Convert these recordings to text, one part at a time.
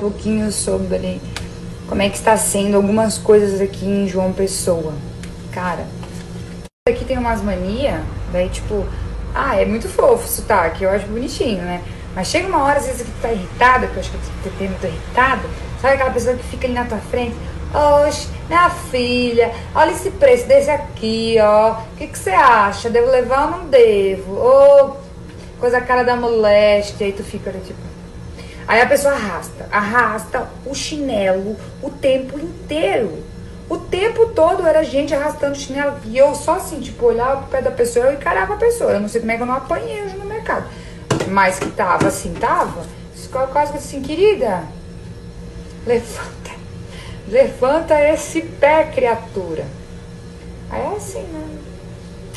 pouquinho sobre como é que está sendo algumas coisas aqui em João Pessoa. Cara, aqui tem umas mania, daí tipo, ah, é muito fofo o sotaque, eu acho bonitinho, né? Mas chega uma hora, às vezes, que tu tá irritado, que eu acho que tu tá muito irritado, sabe aquela pessoa que fica ali na tua frente, oxe, minha filha, olha esse preço desse aqui, ó, o que, que você acha? Devo levar ou não devo? Ô, oh, coisa cara da moléstia, e tu fica tipo, Aí a pessoa arrasta, arrasta o chinelo o tempo inteiro. O tempo todo era gente arrastando chinelo. E eu só assim, tipo, olhava pro pé da pessoa, eu encarava a pessoa. Eu não sei como é que eu não apanhei hoje no mercado. Mas que tava assim, tava. Quase assim, querida, levanta. Levanta esse pé, criatura. Aí é assim, né?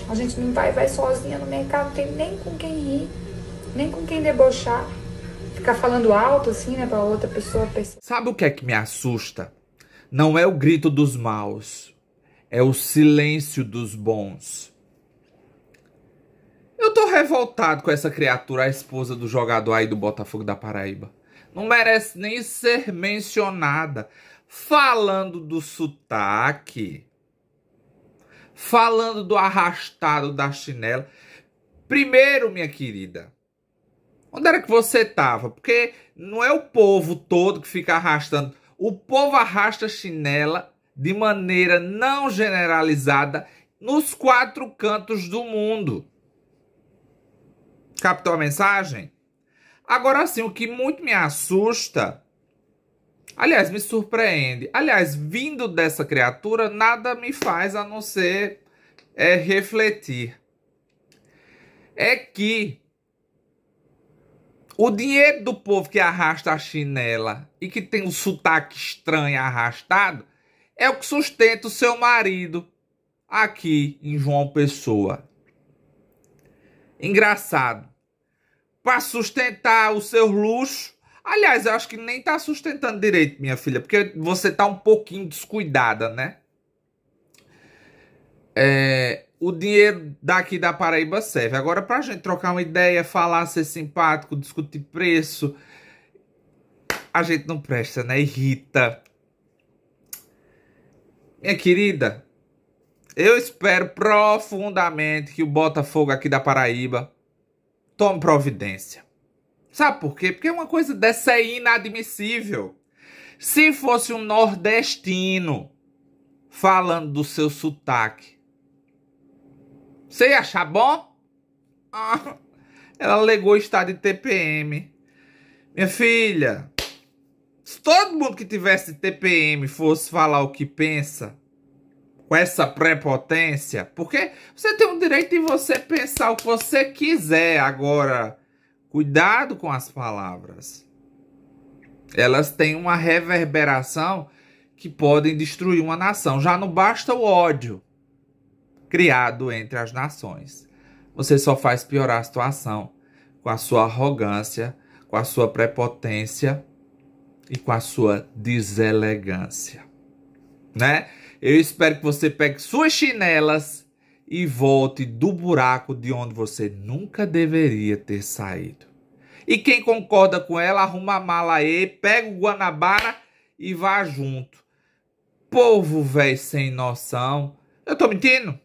A gente não vai, vai sozinha no mercado, não tem nem com quem rir, nem com quem debochar ficar falando alto, assim, né, pra outra pessoa perceber. Sabe o que é que me assusta? Não é o grito dos maus, é o silêncio dos bons. Eu tô revoltado com essa criatura, a esposa do jogador aí do Botafogo da Paraíba. Não merece nem ser mencionada. Falando do sotaque, falando do arrastado da chinela. Primeiro, minha querida, Onde era que você estava? Porque não é o povo todo que fica arrastando. O povo arrasta chinela de maneira não generalizada nos quatro cantos do mundo. Captou a mensagem? Agora sim, o que muito me assusta, aliás, me surpreende. Aliás, vindo dessa criatura, nada me faz a não ser é, refletir. É que o dinheiro do povo que arrasta a chinela e que tem um sotaque estranho arrastado é o que sustenta o seu marido aqui em João Pessoa. Engraçado. Para sustentar o seu luxo. Aliás, eu acho que nem tá sustentando direito, minha filha, porque você tá um pouquinho descuidada, né? É, o dinheiro daqui da Paraíba serve. Agora, para a gente trocar uma ideia, falar, ser simpático, discutir preço, a gente não presta, né? Irrita. Minha querida, eu espero profundamente que o Botafogo aqui da Paraíba tome providência. Sabe por quê? Porque é uma coisa dessa é inadmissível. Se fosse um nordestino falando do seu sotaque, você ia achar bom? Ah, ela alegou estar de TPM. Minha filha, se todo mundo que tivesse TPM fosse falar o que pensa, com essa prepotência, porque você tem o direito de você pensar o que você quiser. Agora, cuidado com as palavras. Elas têm uma reverberação que podem destruir uma nação. Já não basta o ódio criado entre as nações. Você só faz piorar a situação com a sua arrogância, com a sua prepotência e com a sua deselegância, né? Eu espero que você pegue suas chinelas e volte do buraco de onde você nunca deveria ter saído. E quem concorda com ela, arruma a mala aí, pega o Guanabara e vá junto. Povo velho sem noção. Eu tô mentindo?